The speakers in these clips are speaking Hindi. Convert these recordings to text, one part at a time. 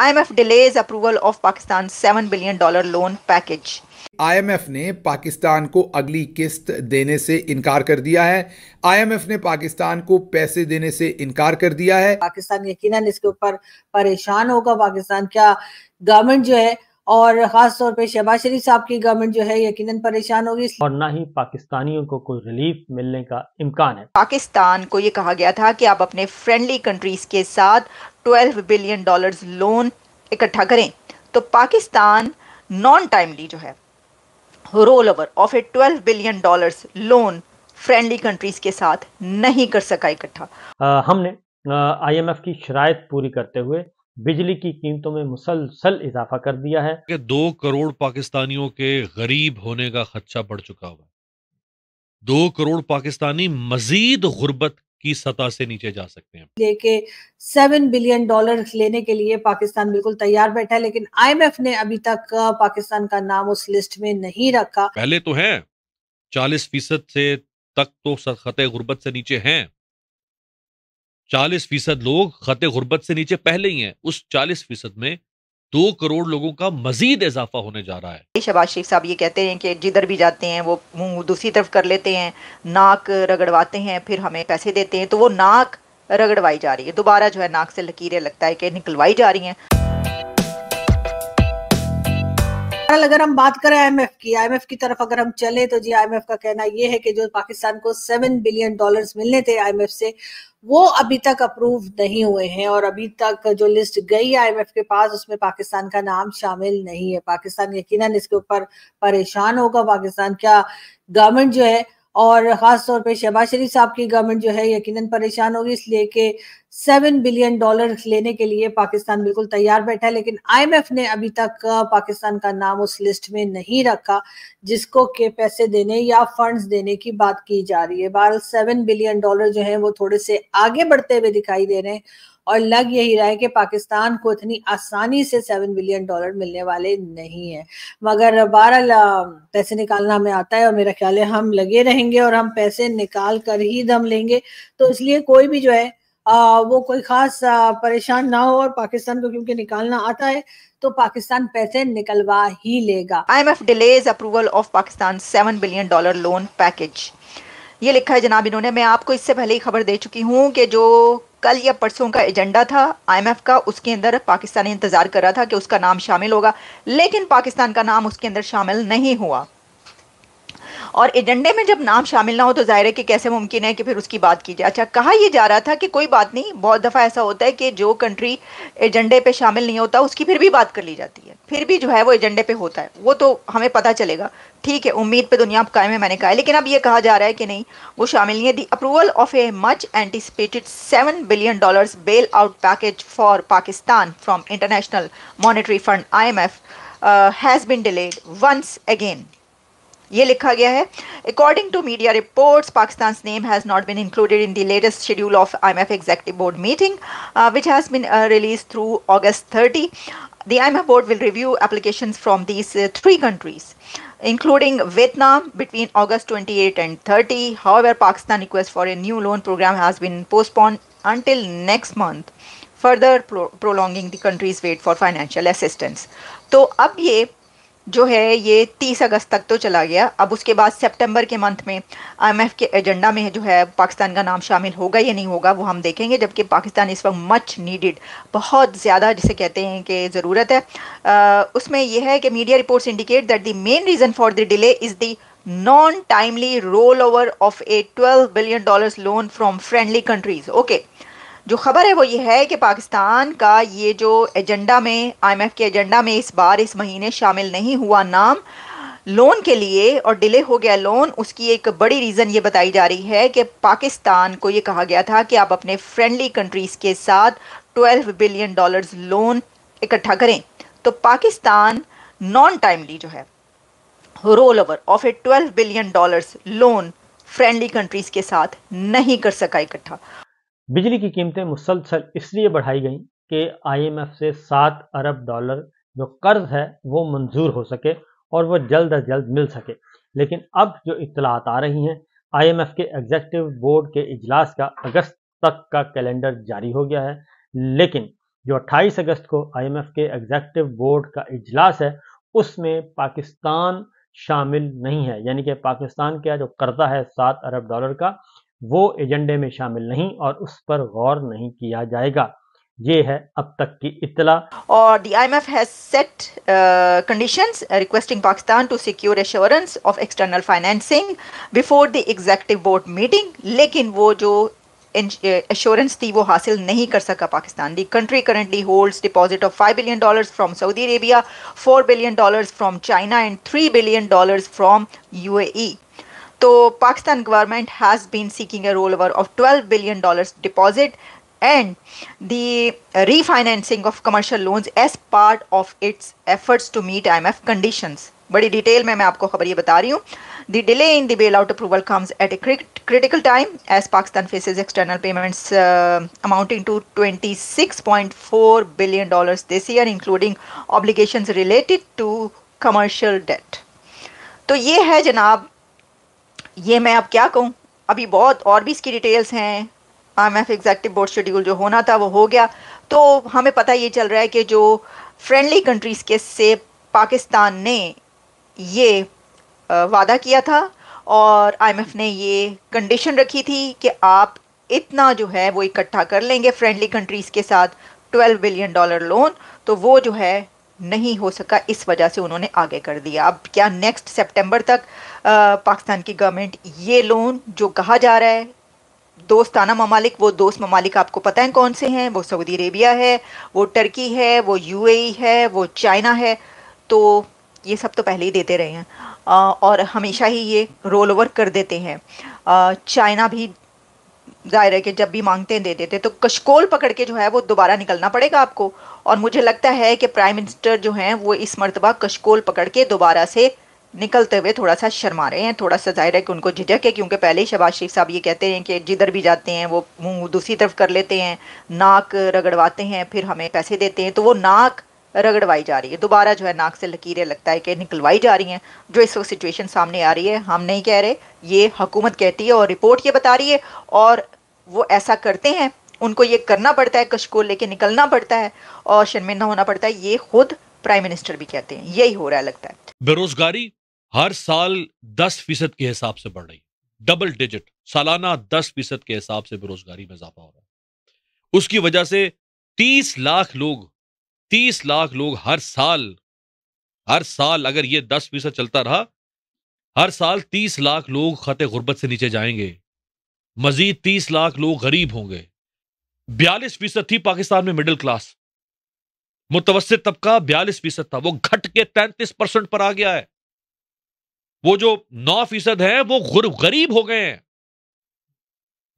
IMF delays approval of Pakistan seven billion dollar loan package IMF ने पाकिस्तान को अगली किस्त देने से इनकार कर दिया है आईएमएफ ने पाकिस्तान को पैसे देने से इनकार कर दिया है पाकिस्तान यकीनन इसके ऊपर परेशान होगा पाकिस्तान क्या गवर्नमेंट जो है और खास तौर पे शहबाज शरीफ साहब की गवर्नमेंट जो है यकीनन परेशान होगी और ना ही पाकिस्तानियों को कोई रिलीफ मिलने का इम्कान है पाकिस्तान को ये कहा गया था कि आप अपने फ्रेंडली कंट्रीज के साथ 12 बिलियन डॉलर्स लोन इकट्ठा करें तो पाकिस्तान नॉन टाइमली जो है roll over of a 12 billion dollars loan friendly countries के साथ नहीं कर सका इकट्ठा हमने आईएमएफ की शराय पूरी करते हुए बिजली की कीमतों में मुसलसल इजाफा कर दिया है कि दो करोड़ पाकिस्तानियों के गरीब होने का खदशा बढ़ चुका हुआ दो करोड़ पाकिस्तानी मजीद गुर्बत की सतह से नीचे जा सकते हैं लेके सेवन बिलियन डॉलर लेने के लिए पाकिस्तान बिल्कुल तैयार बैठा है लेकिन आईएमएफ ने अभी तक पाकिस्तान का नाम उस लिस्ट में नहीं रखा पहले तो है चालीस फीसद से तक तो खत गुर्बत से नीचे हैं चालीस फीसद लोग खत गुर्बत से नीचे पहले ही हैं उस चालीस फीसद में दो करोड़ लोगों का मजीद इजाफा होने जा रहा है शहबाज शरीफ साहब ये कहते हैं कि जिधर भी जाते हैं वो मुंह दूसरी तरफ कर लेते हैं नाक रगड़वाते हैं फिर हमें पैसे देते हैं तो वो नाक रगड़वाई जा रही है दोबारा जो है नाक से लकीरें लगता है कि निकलवाई जा रही हैं ओवरऑल अगर हम बात करें आईएमएफ की आईएमएफ की तरफ अगर हम चले तो जी आईएमएफ का कहना यह है कि जो पाकिस्तान को सेवन बिलियन डॉलर्स मिलने थे आईएमएफ से वो अभी तक अप्रूव नहीं हुए हैं और अभी तक जो लिस्ट गई है आईएमएफ के पास उसमें पाकिस्तान का नाम शामिल नहीं है पाकिस्तान यकीनन इसके ऊपर परेशान होगा पाकिस्तान का गवर्नमेंट जो है और ख़ास तौर पे शहबाज शरीफ साहब की गवर्नमेंट जो है यकीनन परेशान होगी इसलिए कि सेवन बिलियन डॉलर लेने के लिए पाकिस्तान बिल्कुल तैयार बैठा है लेकिन आईएमएफ ने अभी तक पाकिस्तान का नाम उस लिस्ट में नहीं रखा जिसको के पैसे देने या फंड्स देने की बात की जा रही है बहरहाल सेवन बिलियन डॉलर जो है वो थोड़े से आगे बढ़ते हुए दिखाई दे रहे हैं और लग यही रहा है कि पाकिस्तान को इतनी आसानी से सेवन बिलियन डॉलर मिलने वाले नहीं है मगर बारह पैसे निकालना हमें आता है और मेरा ख्याल है हम लगे रहेंगे और हम पैसे निकाल कर ही दम लेंगे तो इसलिए कोई भी जो है आ, वो कोई खास परेशान ना हो और पाकिस्तान को क्योंकि निकालना आता है तो पाकिस्तान पैसे निकलवा ही लेगा I M F delays approval of Pakistan seven billion dollar loan package ये लिखा है जनाब इन्होंने मैं आपको इससे पहले ही खबर दे चुकी हूँ कि जो कल या परसों का एजेंडा था आईएमएफ का उसके अंदर पाकिस्तान इंतज़ार कर रहा था कि उसका नाम शामिल होगा लेकिन पाकिस्तान का नाम उसके अंदर शामिल नहीं हुआ और एजेंडे में जब नाम शामिल ना हो तो जाहिर है कि कैसे मुमकिन है कि फिर उसकी बात की जाए अच्छा कहा यह जा रहा था कि कोई बात नहीं बहुत दफ़ा ऐसा होता है कि जो कंट्री एजेंडे पर शामिल नहीं होता उसकी फिर भी बात कर ली जाती है फिर भी जो है वो एजेंडे पर होता है वो तो हमें पता चलेगा ठीक है उम्मीद पर दुनिया कायम है मैंने कहा है लेकिन अब यह कहा जा रहा है कि नहीं वो शामिल नहीं है the approval of a much anticipated seven billion dollar bail out package for Pakistan from International Monetary Fund I M F has been delayed once again ये लिखा गया है according to media reports Pakistan name has not been included in the latest schedule of I M F executive board meeting which has been release through August thirty The IMF board will review applications from these uh, three countries, including Vietnam between August 28 and 30. However, Pakistan request for a new loan program has been postponed until next month, further pro- prolonging the country's wait for financial assistance. So, अब ये जो है ये 30 अगस्त तक तो चला गया अब उसके बाद सितंबर के मंथ में आईएमएफ के एजेंडा में जो है पाकिस्तान का नाम शामिल होगा या नहीं होगा वो हम देखेंगे जबकि पाकिस्तान इस वक्त मच नीडेड बहुत ज़्यादा जिसे कहते हैं कि ज़रूरत है आ, उसमें यह है कि media reports indicate that the main reason for the delay is the non timely roll over of a twelve billion dollar loan from friendly countries okay okay. जो खबर है वो ये है कि पाकिस्तान का ये जो एजेंडा में आईएमएफ के एजेंडा में इस बार इस महीने शामिल नहीं हुआ नाम लोन के लिए और डिले हो गया लोन उसकी एक बड़ी रीज़न ये बताई जा रही है कि पाकिस्तान को ये कहा गया था कि आप अपने फ्रेंडली कंट्रीज़ के साथ 12 बिलियन डॉलर्स लोन इकट्ठा करें तो पाकिस्तान नॉन टाइमली जो है roll over of a 12 billion dollars loan friendly countries के साथ नहीं कर सका इकट्ठा बिजली की कीमतें मुसलसल इसलिए बढ़ाई गई कि आईएमएफ से सात अरब डॉलर जो कर्ज है वो मंजूर हो सके और वो जल्द अज जल्द मिल सके लेकिन अब जो इतलात आ रही हैं आईएमएफ के एग्जेक्टिव बोर्ड के इजलास का अगस्त तक का कैलेंडर जारी हो गया है लेकिन जो 28 अगस्त को आईएमएफ के एग्जेक्टिव बोर्ड का इजलास है उसमें पाकिस्तान शामिल नहीं है यानी कि पाकिस्तान का जो कर्जा है सात अरब डॉलर का वो एजेंडे में शामिल नहीं और उस पर गौर नहीं किया जाएगा ये है अब तक की इतला और the IMF has set conditions requesting Pakistan to secure assurance of external financing before the executive board meeting लेकिन वो जो एश्योरेंस uh, थी वो हासिल नहीं कर सका Pakistan the country currently holds deposit of five billion dollars from Saudi Arabia four billion dollars from China and three billion dollars from UAE So Pakistan government has been seeking a rollover of 12 billion dollars deposit and the refinancing of commercial loans as part of its efforts to meet IMF conditions. बड़ी डिटेल में मैं आपको खबर ये बता रही हूँ the delay in the bail out approval comes at a critical time as Pakistan faces external payments amounting to 26.4 billion dollars this year including obligations related to commercial debt तो ये है जनाब ये मैं अब क्या कहूँ अभी बहुत और भी इसकी डिटेल्स हैं M F executive board schedule जो होना था वो हो गया तो हमें पता ये चल रहा है कि जो फ्रेंडली कंट्रीज़ के से पाकिस्तान ने ये वादा किया था और एफ ने ये कंडीशन रखी थी कि आप इतना जो है वो इकट्ठा कर लेंगे फ्रेंडली कंट्रीज़ के साथ 12 बिलियन डॉलर लोन तो वो जो है नहीं हो सका इस वजह से उन्होंने आगे कर दिया अब क्या नेक्स्ट सितंबर तक आ, पाकिस्तान की गवर्नमेंट ये लोन जो कहा जा रहा है दोस्ताना ममालिक वो दोस्त ममालिक आपको पता है कौन से हैं वो सऊदी अरेबिया है वो टर्की है वो यूएई e है वो चाइना है तो ये सब तो पहले ही देते रहे हैं और हमेशा ही ये रोल ओवर कर देते हैं चाइना भी जाहिर है कि जब भी मांगते हैं दे देते तो कशकोल पकड़ के जो है वो दोबारा निकलना पड़ेगा आपको और मुझे लगता है कि प्राइम मिनिस्टर जो हैं वो इस मरतबा कशकोल पकड़ के दोबारा से निकलते हुए थोड़ा सा शर्मा रहे हैं थोड़ा सा जाहिर है कि उनको झिझक है क्योंकि पहले ही शबाज शरीफ साहब ये कहते हैं कि जिधर भी जाते हैं वो मुंह दूसरी तरफ कर लेते हैं नाक रगड़वाते हैं फिर हमें पैसे देते हैं तो वो नाक रगड़वाई जा रही है दोबारा जो है नाक से लकीरें लगता है कि निकलवाई जा रही हैं जो इस वक्त सिचुएशन सामने आ रही है हम नहीं कह रहे ये हुकूमत कहती है और रिपोर्ट ये बता रही है और वो ऐसा करते हैं उनको ये करना पड़ता है कश को लेके निकलना पड़ता है और शर्मिंदा होना पड़ता है ये खुद प्राइम मिनिस्टर भी कहते हैं यही हो रहा है लगता है बेरोजगारी हर साल दस फीसद के हिसाब से बढ़ रही डबल डिजिट सालाना दस फीसद के हिसाब से बेरोजगारी में इजाफा हो रहा है उसकी वजह से तीस लाख लोग तीस लाख लोग हर साल हर साल अगर ये दस फीसद चलता रहा हर साल तीस लाख लोग खत गुर्बत से नीचे जाएंगे मजीद तीस लाख लोग गरीब होंगे बयालीस फीसद थी पाकिस्तान में मिडिल क्लास मुतवस तबका बयालीस फीसद था वो घट के तैंतीस परसेंट पर आ गया है वो जो नौ फीसद है वो गरीब हो गए हैं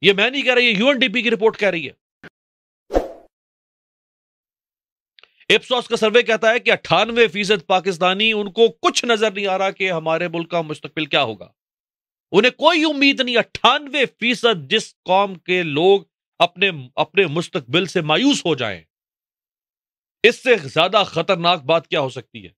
ये मैं नहीं कह रहा ये यूएनडीपी की रिपोर्ट कह रही है एप्सॉस का सर्वे कहता है कि अट्ठानवे फीसद पाकिस्तानी उनको कुछ नजर नहीं आ रहा कि हमारे मुल्क का मुस्तबिल क्या होगा उन्हें कोई उम्मीद नहीं अट्ठानवे फीसद जिस कौम के लोग अपने अपने मुस्तबिल से मायूस हो जाएं इससे ज्यादा खतरनाक बात क्या हो सकती है